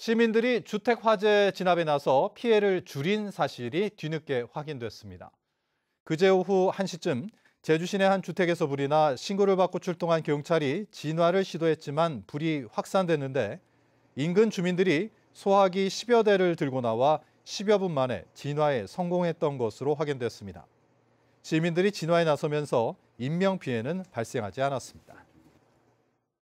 시민들이 주택 화재 진압에 나서 피해를 줄인 사실이 뒤늦게 확인됐습니다. 그제 오후 1시쯤 제주시내 한 주택에서 불이 나 신고를 받고 출동한 경찰이 진화를 시도했지만 불이 확산됐는데 인근 주민들이 소화기 10여 대를 들고 나와 10여 분 만에 진화에 성공했던 것으로 확인됐습니다. 시민들이 진화에 나서면서 인명피해는 발생하지 않았습니다.